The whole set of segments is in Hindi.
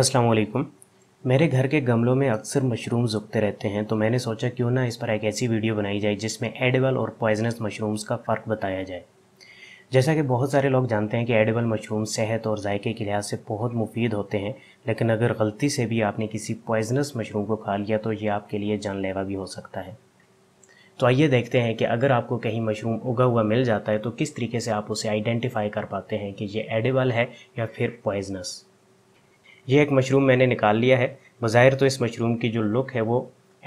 अस्सलाम वालेकुम मेरे घर के गमलों में अक्सर मशरूम्स उगते रहते हैं तो मैंने सोचा क्यों ना इस पर एक ऐसी वीडियो बनाई जाए जिसमें एडिबल और पॉइजनस मशरूम्स का फ़र्क बताया जाए जैसा कि बहुत सारे लोग जानते हैं कि एडिबल मशरूम सेहत और जायके के लिहाज से बहुत मुफीद होते हैं लेकिन अगर गलती से भी आपने किसी पॉइजनस मशरूम को खा लिया तो ये आपके लिए जानलेवा भी हो सकता है तो आइए देखते हैं कि अगर आपको कहीं मशरूम उगा हुआ मिल जाता है तो किस तरीके से आप उसे आइडेंटिफाई कर पाते हैं कि ये एडिबल है या फिर पॉइजनस ये एक मशरूम मैंने निकाल लिया है बाहर तो इस मशरूम की जो लुक है वो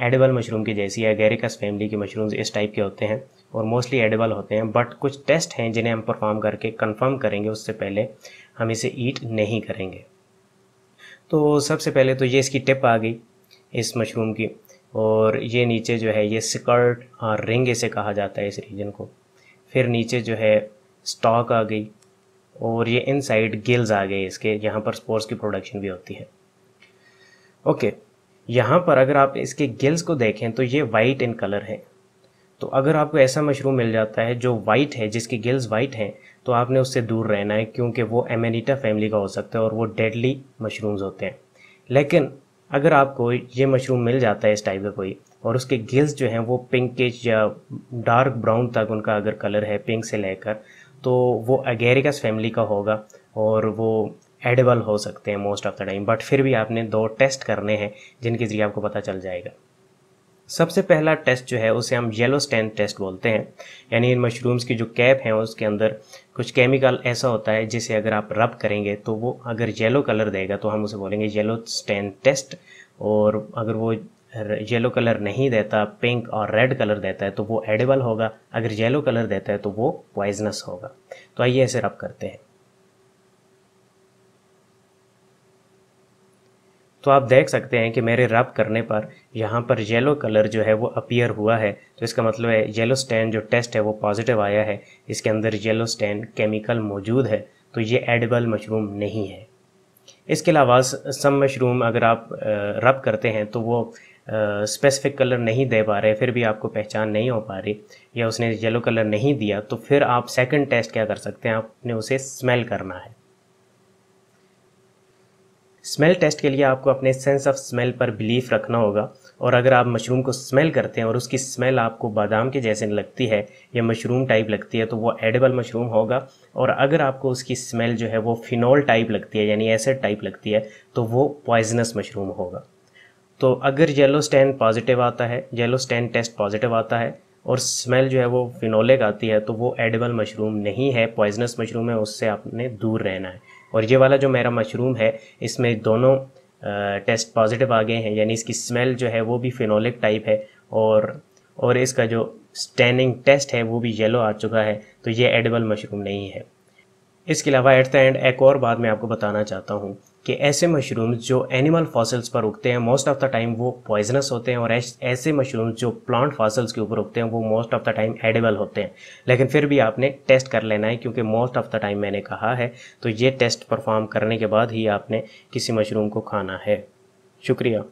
एडेबल मशरूम की जैसी है गैरिकस फैमिली के मशरूम्स इस टाइप के होते हैं और मोस्टली एडेबल होते हैं बट कुछ टेस्ट हैं जिन्हें हम परफॉर्म करके कंफर्म करेंगे उससे पहले हम इसे ईट नहीं करेंगे तो सबसे पहले तो ये इसकी टिप आ गई इस मशरूम की और ये नीचे जो है ये सिकर्ट और रिंग इसे कहा जाता है इस रीजन को फिर नीचे जो है स्टॉक आ गई और ये इन साइड गिल्स आ गए इसके यहाँ पर स्पोर्स की प्रोडक्शन भी होती है ओके यहाँ पर अगर आप इसके गिल्स को देखें तो ये वाइट इन कलर है तो अगर आपको ऐसा मशरूम मिल जाता है जो वाइट है जिसके गिल्स वाइट हैं तो आपने उससे दूर रहना है क्योंकि वो एमेनिटा फैमिली का हो सकता है और वो डेडली मशरूम्स होते हैं लेकिन अगर आपको ये मशरूम मिल जाता है इस टाइप का कोई और उसके गिल्स जो हैं वो पिंकिश या डार्क ब्राउन तक उनका अगर कलर है पिंक से लेकर तो वो अगेरिकस फैमिली का होगा और वो एडेबल हो सकते हैं most of the time but फिर भी आपने दो टेस्ट करने हैं जिनके ज़रिए आपको पता चल जाएगा सबसे पहला टेस्ट जो है उसे हम येलो स्टैंड टेस्ट बोलते हैं यानी इन मशरूम्स की जो कैप है उसके अंदर कुछ केमिकल ऐसा होता है जिसे अगर आप रब करेंगे तो वो अगर येलो कलर देगा तो हम उसे बोलेंगे येलो स्टैंड टेस्ट और अगर वो येलो कलर नहीं देता पिंक और रेड कलर देता है तो वो एडेबल होगा अगर येलो कलर देता है तो वो पॉइजनस होगा तो आइए इसे रब करते हैं तो आप देख सकते हैं कि मेरे रब करने पर यहाँ पर येलो कलर जो है वो अपीयर हुआ है तो इसका मतलब है येलो स्टैंड जो टेस्ट है वो पॉजिटिव आया है इसके अंदर येलो स्टैंड केमिकल मौजूद है तो ये एडिबल मशरूम नहीं है इसके अलावा सम मशरूम अगर आप रब करते हैं तो वो स्पेसिफिक कलर नहीं दे पा रहे फिर भी आपको पहचान नहीं हो पा रही या उसने येलो कलर नहीं दिया तो फिर आप सेकंड टेस्ट क्या कर सकते हैं आपने उसे स्मेल करना है स्मेल टेस्ट के लिए आपको अपने सेंस ऑफ स्मेल पर बिलीफ रखना होगा और अगर आप मशरूम को स्मेल करते हैं और उसकी स्मेल आपको बादाम के जैसे लगती है या मशरूम टाइप लगती है तो वो एडेबल मशरूम होगा और अगर आपको उसकी स्मेल जो है वो फिनॉल टाइप लगती है यानी एसिड टाइप लगती है तो वो पॉइजनस मशरूम होगा तो अगर येलो स्टैन पॉजिटिव आता है येलो स्टैन टेस्ट पॉजिटिव आता है और स्मेल जो है वो फिनोलिक आती है तो वो एडिबल मशरूम नहीं है पॉइजनस मशरूम है उससे आपने दूर रहना है और ये वाला जो मेरा मशरूम है इसमें दोनों टेस्ट पॉजिटिव आ गए हैं यानी इसकी स्मेल जो है वो भी फिनोलिक टाइप है और और इसका जो स्टैनिंग टेस्ट है वो भी येलो आ चुका है तो ये एडिबल मशरूम नहीं है इसके अलावा एट द एंड एक और बात मैं आपको बताना चाहता हूँ कि ऐसे मशरूम्स जो एनिमल फॉसल्स पर उगते हैं मोस्ट ऑफ द टाइम वो पॉइजनस होते हैं और ऐसे मशरूम्स जो प्लांट फॉसल्स के ऊपर उगते हैं वो most of the time edible होते हैं लेकिन फिर भी आपने टेस्ट कर लेना है क्योंकि मोस्ट ऑफ द टाइम मैंने कहा है तो ये टेस्ट परफॉर्म करने के बाद ही आपने किसी मशरूम को खाना है शुक्रिया